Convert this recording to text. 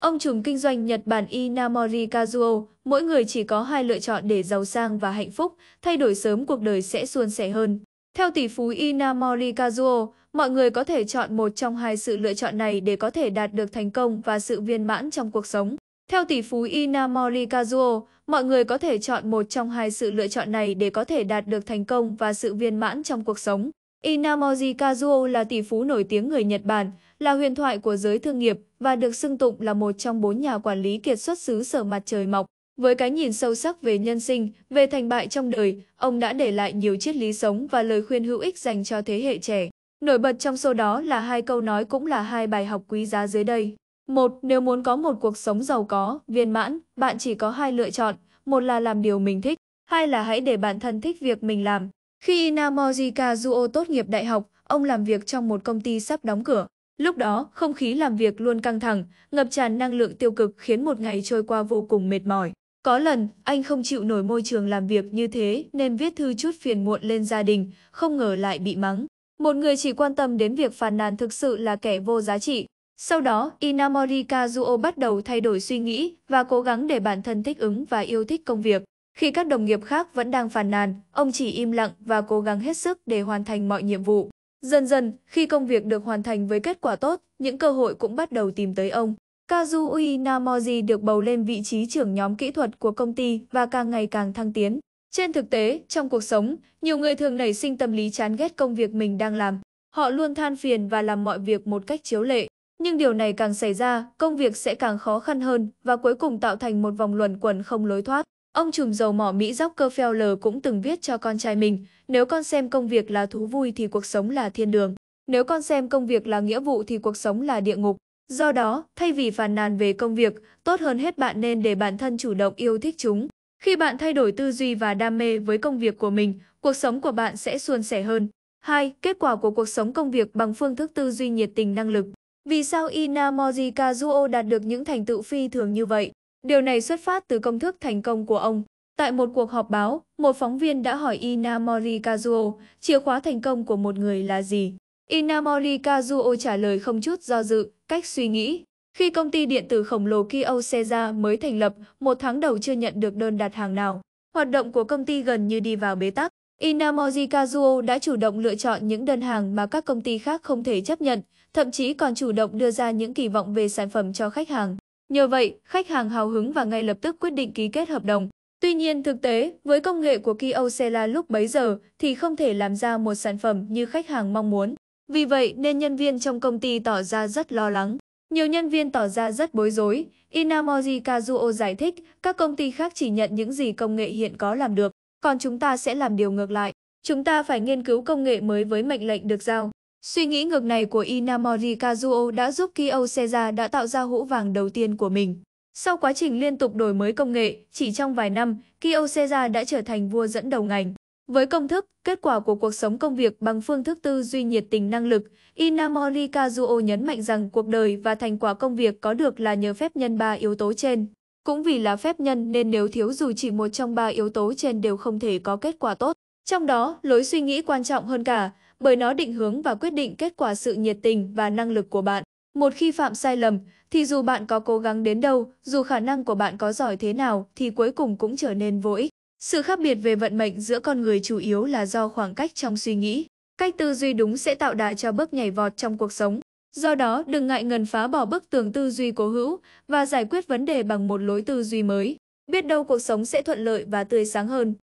Ông trùm kinh doanh Nhật Bản Inamori Kazuo, mỗi người chỉ có hai lựa chọn để giàu sang và hạnh phúc, thay đổi sớm cuộc đời sẽ suôn sẻ hơn. Theo tỷ phú Inamori Kazuo, mọi người có thể chọn một trong hai sự lựa chọn này để có thể đạt được thành công và sự viên mãn trong cuộc sống. Theo tỷ phú Inamori Kazuo, mọi người có thể chọn một trong hai sự lựa chọn này để có thể đạt được thành công và sự viên mãn trong cuộc sống. Inamoji Kazuo là tỷ phú nổi tiếng người Nhật Bản, là huyền thoại của giới thương nghiệp và được xưng tụng là một trong bốn nhà quản lý kiệt xuất xứ sở mặt trời mọc. Với cái nhìn sâu sắc về nhân sinh, về thành bại trong đời, ông đã để lại nhiều triết lý sống và lời khuyên hữu ích dành cho thế hệ trẻ. Nổi bật trong số đó là hai câu nói cũng là hai bài học quý giá dưới đây. Một, nếu muốn có một cuộc sống giàu có, viên mãn, bạn chỉ có hai lựa chọn, một là làm điều mình thích, hai là hãy để bản thân thích việc mình làm. Khi Inamori Kazuo tốt nghiệp đại học, ông làm việc trong một công ty sắp đóng cửa. Lúc đó, không khí làm việc luôn căng thẳng, ngập tràn năng lượng tiêu cực khiến một ngày trôi qua vô cùng mệt mỏi. Có lần, anh không chịu nổi môi trường làm việc như thế nên viết thư chút phiền muộn lên gia đình, không ngờ lại bị mắng. Một người chỉ quan tâm đến việc phàn nàn thực sự là kẻ vô giá trị. Sau đó, Inamori Kazuo bắt đầu thay đổi suy nghĩ và cố gắng để bản thân thích ứng và yêu thích công việc. Khi các đồng nghiệp khác vẫn đang phàn nàn, ông chỉ im lặng và cố gắng hết sức để hoàn thành mọi nhiệm vụ. Dần dần, khi công việc được hoàn thành với kết quả tốt, những cơ hội cũng bắt đầu tìm tới ông. Kazui Namoji được bầu lên vị trí trưởng nhóm kỹ thuật của công ty và càng ngày càng thăng tiến. Trên thực tế, trong cuộc sống, nhiều người thường nảy sinh tâm lý chán ghét công việc mình đang làm. Họ luôn than phiền và làm mọi việc một cách chiếu lệ. Nhưng điều này càng xảy ra, công việc sẽ càng khó khăn hơn và cuối cùng tạo thành một vòng luẩn quẩn không lối thoát. Ông trùm dầu mỏ Mỹ Rockefeller cũng từng viết cho con trai mình, nếu con xem công việc là thú vui thì cuộc sống là thiên đường. Nếu con xem công việc là nghĩa vụ thì cuộc sống là địa ngục. Do đó, thay vì phàn nàn về công việc, tốt hơn hết bạn nên để bản thân chủ động yêu thích chúng. Khi bạn thay đổi tư duy và đam mê với công việc của mình, cuộc sống của bạn sẽ suôn sẻ hơn. 2. Kết quả của cuộc sống công việc bằng phương thức tư duy nhiệt tình năng lực. Vì sao Ina Kazuo đạt được những thành tựu phi thường như vậy? Điều này xuất phát từ công thức thành công của ông. Tại một cuộc họp báo, một phóng viên đã hỏi Inamori Kazuo, chìa khóa thành công của một người là gì? Inamori Kazuo trả lời không chút do dự, cách suy nghĩ. Khi công ty điện tử khổng lồ Kyocera mới thành lập, một tháng đầu chưa nhận được đơn đặt hàng nào. Hoạt động của công ty gần như đi vào bế tắc. Inamori Kazuo đã chủ động lựa chọn những đơn hàng mà các công ty khác không thể chấp nhận, thậm chí còn chủ động đưa ra những kỳ vọng về sản phẩm cho khách hàng. Nhờ vậy, khách hàng hào hứng và ngay lập tức quyết định ký kết hợp đồng. Tuy nhiên thực tế, với công nghệ của Kyocera lúc bấy giờ thì không thể làm ra một sản phẩm như khách hàng mong muốn. Vì vậy nên nhân viên trong công ty tỏ ra rất lo lắng. Nhiều nhân viên tỏ ra rất bối rối. Inamori Kazuo giải thích, các công ty khác chỉ nhận những gì công nghệ hiện có làm được, còn chúng ta sẽ làm điều ngược lại. Chúng ta phải nghiên cứu công nghệ mới với mệnh lệnh được giao. Suy nghĩ ngược này của Inamori Kazuo đã giúp Kyo Seiza đã tạo ra hũ vàng đầu tiên của mình. Sau quá trình liên tục đổi mới công nghệ, chỉ trong vài năm, Kyo Seiza đã trở thành vua dẫn đầu ngành. Với công thức, kết quả của cuộc sống công việc bằng phương thức tư duy nhiệt tình năng lực, Inamori Kazuo nhấn mạnh rằng cuộc đời và thành quả công việc có được là nhờ phép nhân ba yếu tố trên. Cũng vì là phép nhân nên nếu thiếu dù chỉ một trong ba yếu tố trên đều không thể có kết quả tốt. Trong đó, lối suy nghĩ quan trọng hơn cả, bởi nó định hướng và quyết định kết quả sự nhiệt tình và năng lực của bạn. Một khi phạm sai lầm, thì dù bạn có cố gắng đến đâu, dù khả năng của bạn có giỏi thế nào, thì cuối cùng cũng trở nên vô ích. Sự khác biệt về vận mệnh giữa con người chủ yếu là do khoảng cách trong suy nghĩ. Cách tư duy đúng sẽ tạo đà cho bước nhảy vọt trong cuộc sống. Do đó, đừng ngại ngần phá bỏ bức tường tư duy cố hữu và giải quyết vấn đề bằng một lối tư duy mới. Biết đâu cuộc sống sẽ thuận lợi và tươi sáng hơn.